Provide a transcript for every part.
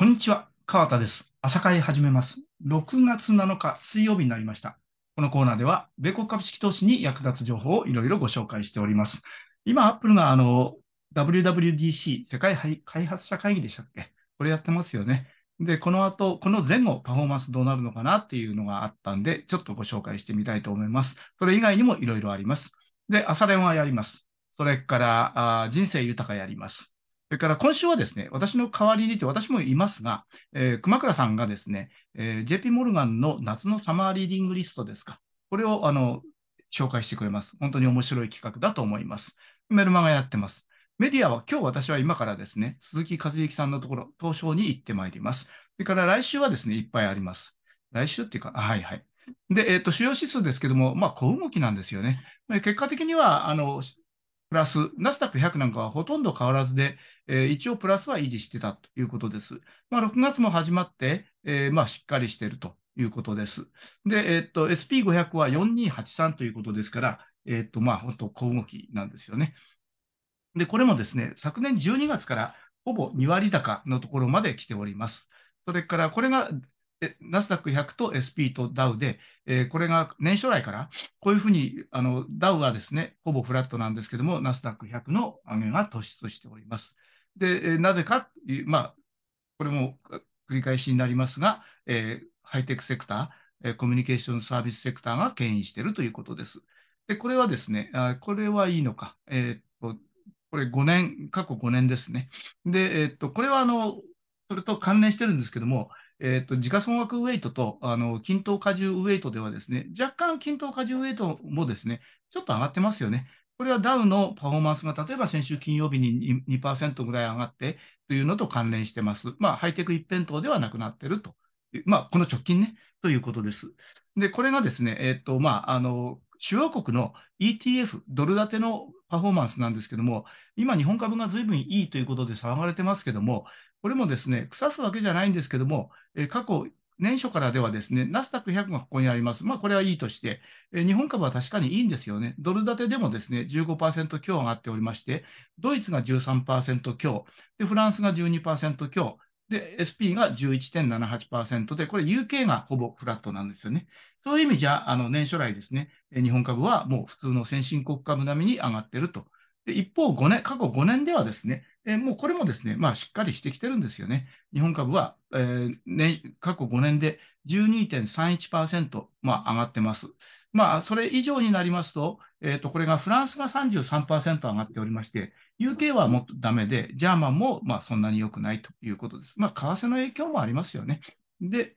こんにちは、川田です。朝会始めます。6月7日水曜日になりました。このコーナーでは、米国株式投資に役立つ情報をいろいろご紹介しております。今、アップルがあの WWDC、世界開発者会議でしたっけこれやってますよね。で、この後、この前後、パフォーマンスどうなるのかなっていうのがあったんで、ちょっとご紹介してみたいと思います。それ以外にもいろいろあります。で、朝練はやります。それから、あ人生豊かやります。それから今週はですね、私の代わりにて私もいますが、えー、熊倉さんがですね、えー、JP モルガンの夏のサマーリーディングリストですか、これをあの紹介してくれます。本当に面白い企画だと思います。メルマガやってます。メディアは今日私は今からですね、鈴木和之さんのところ、東証に行ってまいります。それから来週はですね、いっぱいあります。来週っていうか、はいはい。で、えっ、ー、と、主要指数ですけども、まあ、小動きなんですよね。結果的には、あの、プラス、ナスダック100なんかはほとんど変わらずで、えー、一応プラスは維持してたということです。まあ、6月も始まって、えーまあ、しっかりしているということです。で、えー、っと、SP500 は4283ということですから、えー、っと、まあ、本当、小動きなんですよね。で、これもですね、昨年12月からほぼ2割高のところまで来ております。それから、これがナスダック100と SP とダウで、えー、これが年初来からこういうふうにあのダウはですねほぼフラットなんですけどもナスダック100の上げが突出しております。で、えなぜか、まあ、これも繰り返しになりますが、えー、ハイテクセクター、えコミュニケーションサービスセクターが牽引しているということです。で、これはですね、あこれはいいのか、えー、っと、これ5年、過去5年ですね。で、えー、っと、これはあの、それと関連してるんですけども、えっ、ー、と、時価総額ウェイトと、あの、均等荷重ウェイトではですね、若干均等荷重ウェイトもですね、ちょっと上がってますよね。これはダウのパフォーマンスが例えば先週金曜日に 2%, 2ぐらい上がってというのと関連してます。まあ、ハイテク一辺倒ではなくなってると。まあ、この直近ね、ということです。で、これがですね、えっ、ー、と、まあ、あの、主要国の ETF、ドル建てのパフォーマンスなんですけども、今、日本株がずいぶんいいということで騒がれてますけども、これもですね、腐すわけじゃないんですけども、え過去、年初からではですね、ナスダック100がここにあります。まあ、これはいいとして、え日本株は確かにいいんですよね。ドル建てでもですね、15%強上がっておりまして、ドイツが13%強、で、フランスが12%強、で、SP が11.78%で、これ UK がほぼフラットなんですよね。そういう意味じゃ、あの、年初来ですね、日本株はもう普通の先進国株並みに上がってると。で、一方、5年、過去5年ではですね、えー、もうこれもですね、まあしっかりしてきてるんですよね。日本株は、えー、年、過去5年で12.31%、まあ上がってます。まあ、それ以上になりますと、えー、とこれがフランスが33%上がっておりまして、UK はもっとダメで、ジャーマンもまあそんなに良くないということです。まあ、為替の影響もありますよね。で、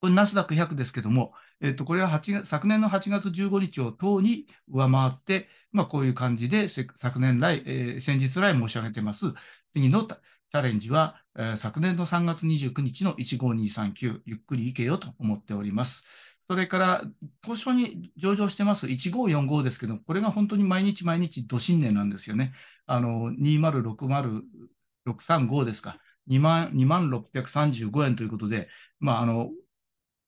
これナスダック100ですけども、えー、とこれは8昨年の8月15日を等に上回って、まあ、こういう感じで昨年来、えー、先日来申し上げてます、次のチャレンジは、えー、昨年の3月29日の15239、ゆっくりいけよと思っております。それから東証に上場してます1545ですけど、これが本当に毎日毎日、ど新年なんですよね。あの2060635ですか、2万635円ということで、まああの、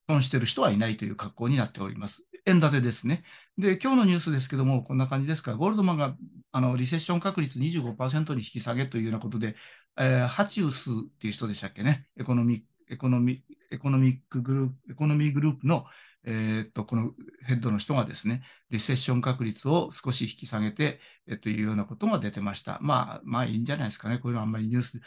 損してる人はいないという格好になっております。円建てですね。で、今日のニュースですけども、こんな感じですか、ゴールドマンがあのリセッション確率25%に引き下げというようなことで、えー、ハチウスっていう人でしたっけね、エコノミエコノミエコノミックグループ、エコノミーグループの、えー、っと、このヘッドの人がですね、リセッション確率を少し引き下げて、えというようなことが出てました。まあ、まあいいんじゃないですかね。こういうのあんまりニュース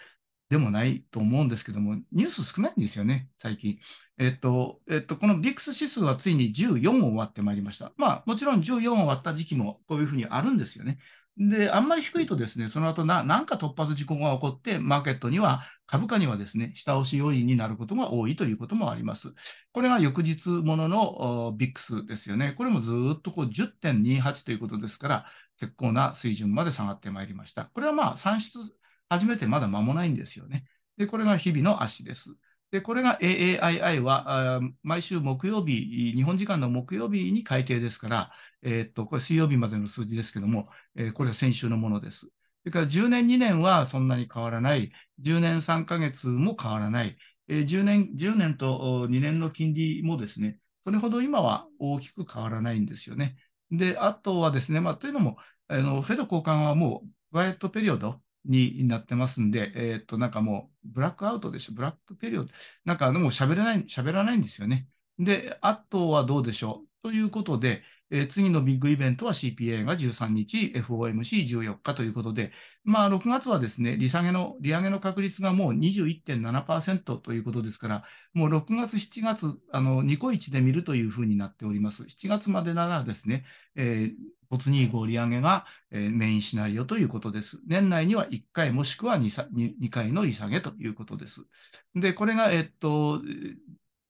でもないと思うんですけども、ニュース少ないんですよね、最近。えっと、えっと、このビックス指数はついに14を割ってまいりました。まあ、もちろん14を割った時期もこういうふうにあるんですよね。で、あんまり低いとですね、その後な、なんか突発事故が起こって、マーケットには、株価にはですね、下押し要因になることが多いということもあります。これが翌日もののビックスですよね。これもずっとこう10.28ということですから、結構な水準まで下がってまいりました。これはまあ、算出、初めてまだ間もないんですよね。で、これが日々の足です。で、これが AAII は、毎週木曜日、日本時間の木曜日に改定ですから、えー、っと、これ水曜日までの数字ですけども、えー、これは先週のものです。それから10年、2年はそんなに変わらない、10年3ヶ月も変わらない、えー、10, 年10年と2年の金利もですね、それほど今は大きく変わらないんですよね。で、あとはですね、まあ、というのも、あのフェド交換はもう、ワイエットペリオド、になってますんで、えっ、ー、と、なんかもう、ブラックアウトでしょ、ブラックペリオド、なんかもう喋れない、喋らないんですよね。で、あとはどうでしょうということで、えー、次のビッグイベントは CPA が13日、FOMC14 日ということで、まあ、6月はですね、利下げの、利上げの確率がもう21.7%ということですから、もう6月、7月、あの、ニコイチで見るというふうになっております。7月までならですね、えー、2.5利上げが、えー、メインシナリオということです。年内には1回もしくは 2, 2, 2回の利下げということです。で、これが、えっと、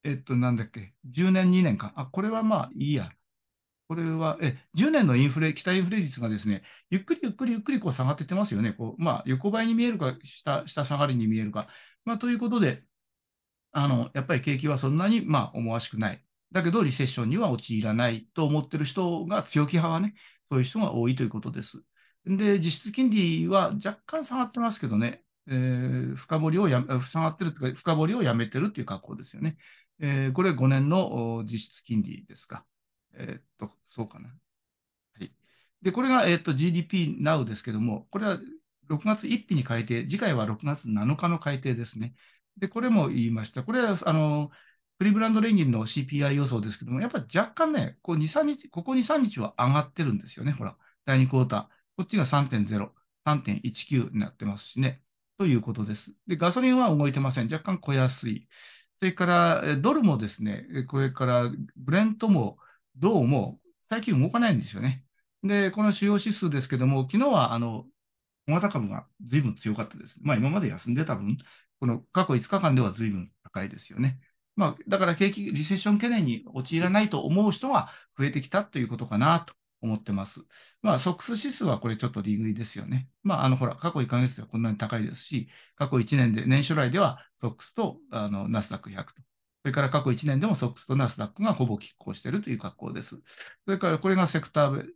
えっと、なんだっけ、10年、2年か。あ、これはまあいいや。これは、え、10年のインフレ、期待インフレ率がですね、ゆっくりゆっくりゆっくりこう下がっていってますよね。こう、まあ、横ばいに見えるか、下、下下がりに見えるか。まあ、ということで、あの、やっぱり景気はそんなに、まあ、思わしくない。だけどリセッションには陥らないと思ってる人が強気派はね、そういう人が多いということです。で、実質金利は若干下がってますけどね、えー、深掘りをや下がってるというか、深掘りをやめてるという格好ですよね。えー、これ5年の実質金利ですか。えー、っと、そうかな。はい。で、これが、えー、っと GDP Now ですけども、これは6月1日に改定、次回は6月7日の改定ですね。で、これも言いました。これは、あの、クリブランド・レニンの CPI 予想ですけども、やっぱり若干ね、こう2、3日、ここ2、3日は上がってるんですよね、ほら、第2クォーター。こっちが3.0、3.19になってますしね、ということです。で、ガソリンは動いてません。若干小安い。それから、ドルもですね、これからブレントも、どうも、最近動かないんですよね。で、この主要指数ですけども、昨日はあの小型株が随分強かったです。まあ、今まで休んでた分、この過去5日間では随分高いですよね。まあ、だから景気、リセッション懸念に陥らないと思う人は増えてきたということかなと思ってます。まあ、ソックス指数はこれちょっと利食いですよね。まあ、あの、ほら、過去1ヶ月ではこんなに高いですし、過去1年で、年初来ではソックスとあのナスダック100と。それから過去1年でもソックスとナスダックがほぼ拮抗しているという格好です。それからこれがセクター、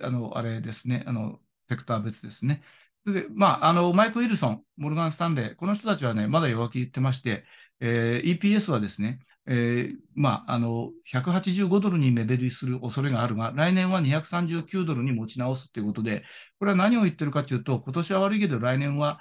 あの、あれですね、あの、セクター別ですね。で、まあ、あの、マイク・ウィルソン、モルガン・スタンレー、この人たちはね、まだ弱気言ってまして、えー、EPS はですね、えー、まあ、あの、185ドルに目減りする恐れがあるが、来年は239ドルに持ち直すということで、これは何を言ってるかというと、今年は悪いけど来年は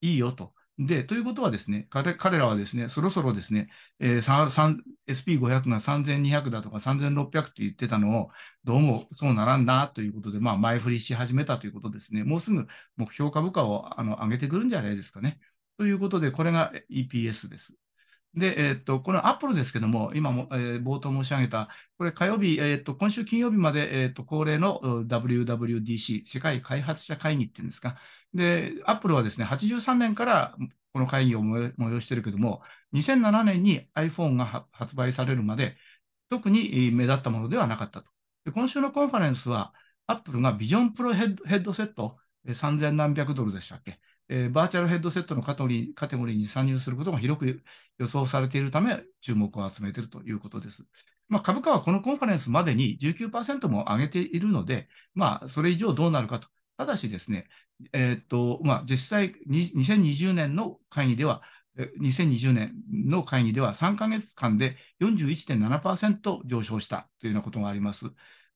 いいよと。で、ということはですね、彼らはですね、そろそろですね、えー、SP500 が3200だとか3600って言ってたのを、どうもそうならんなということで、まあ、前振りし始めたということですね、もうすぐ目標株価をあの上げてくるんじゃないですかね。ということで、これが EPS です。で、えっ、と、このアップルですけども、今も、えー、冒頭申し上げた、これ火曜日、えっ、と、今週金曜日まで、えっ、と、恒例の WWDC、世界開発者会議っていうんですか。で、アップルはですね、83年からこの会議を催してるけども、2007年に iPhone が発売されるまで、特に目立ったものではなかったと。で今週のコンファレンスは、アップルがビジョンプロヘッドヘッドセット、3000何百ドルでしたっけえー、バーチャルヘッドセットのカテゴリーカテゴリーに参入することが広く予想されているため、注目を集めているということです。まあ、株価はこのコンファレンスまでに19%も上げているので、まあ、それ以上どうなるかと。ただしですね、えー、っとまあ、実際に2020年の会議では、2020年の会議では3か月間で41.7%上昇したというようなことがあります。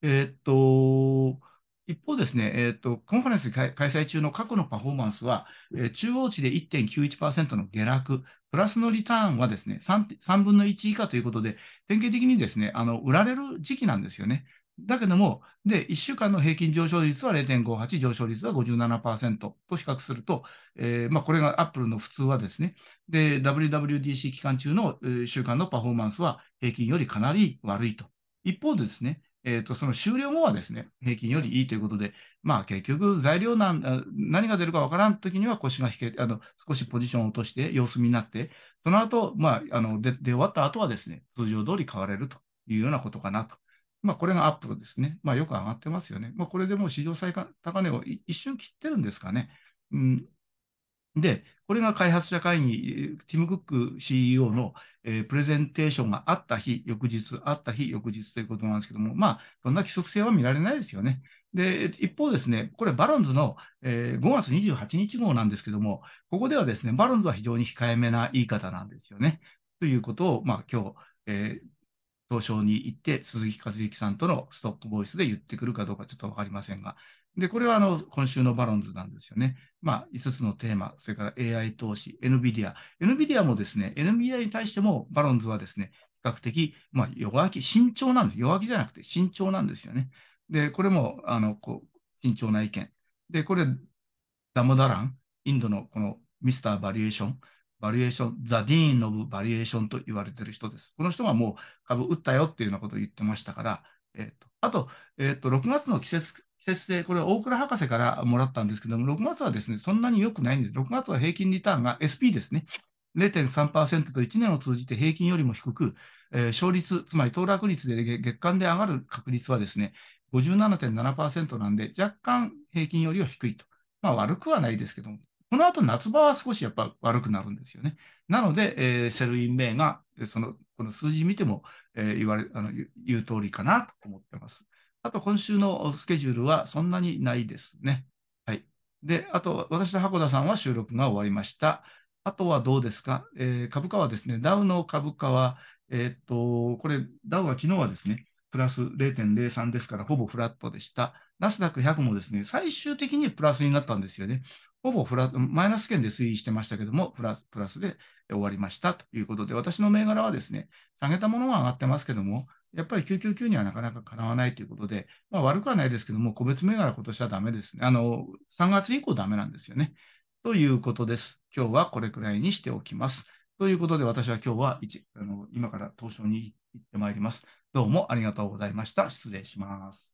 えー、っと、一方ですね、えーと、コンファレンス開催中の過去のパフォーマンスは、えー、中央値で1.91%の下落、プラスのリターンはですね3、3分の1以下ということで、典型的にですね、あの売られる時期なんですよね。だけども、で、1週間の平均上昇率は0.58、上昇率は57%と比較すると、えー、まあ、これがアップルの普通はですね、で、WWDC 期間中の、えー、週間のパフォーマンスは平均よりかなり悪いと。一方でですね、えーと、その終了後はですね、平均よりいいということで、まあ、結局、材料なん何が出るかわからんときには腰が引けあの、少しポジションを落として様子見になって、その後、まあ、あの出終わった後はですね、通常通り買われるというようなことかなと。まあ、これがアップルですね。まあ、よく上がってますよね。まあ、これでもう市場最高値を一瞬切ってるんですかね。うん、で、これが開発者会議、ティム・クック CEO の、えー、プレゼンテーションがあった日、翌日、あった日、翌日ということなんですけども、まあ、そんな規則性は見られないですよね。で、一方ですね、これ、バロンズの、えー、5月28日号なんですけども、ここではですね、バロンズは非常に控えめな言い方なんですよね。ということを、まあ、今日、えー東証に行って、鈴木和之さんとのストップボイスで言ってくるかどうかちょっと分かりませんが、で、これはあの今週のバロンズなんですよね。まあ、5つのテーマ、それから AI 投資、NVIDIA。NVIDIA もですね、NVIDIA に対してもバロンズはですね、比較的、まあ、弱気、慎重なんです。弱気じゃなくて慎重なんですよね。で、これも、あの、こう、慎重な意見。で、これ、ダムダラン、インドのこのミスターバリエーション、バリエーション、ザ・ディーン・ノブ・バリエーションと言われてる人です。この人がもう株打ったよっていうようなことを言ってましたから、えーと、あと、えーと、6月の季節節制、これは大倉博士からもらったんですけども、6月はですね、そんなに良くないんです。6月は平均リターンが SP ですね。0.3%と1年を通じて平均よりも低く、えー、勝率、つまり騰落率で月間で上がる確率はですね、57.7%なんで、若干平均よりは低いと。まあ悪くはないですけども、この後夏場は少しやっぱ悪くなるんですよね。なので、えー、セルイン名が、その、この数字見ても、えー、言われ、あの、言う通りかなと思ってます。あと今週のスケジュールはそんなにないですね。はい。で、あと私と箱田さんは収録が終わりました。あとはどうですか、えー、株価はですね、ダウの株価は、えー、っと、これ、ダウは昨日はですね、プラス0.03ですから、ほぼフラットでした。ナスダック100もですね、最終的にプラスになったんですよね。ほぼフラマイナス圏で推移してましたけども、プラスで終わりましたということで、私の銘柄はですね、下げたものは上がってますけども、やっぱり999にはなかなかかなわないということで、まあ、悪くはないですけども、個別銘柄今年はダメですね。あの、3月以降ダメなんですよね。ということです。今日はこれくらいにしておきます。ということで、私は今日はあの今から東証に行ってまいります。どうもありがとうございました。失礼します。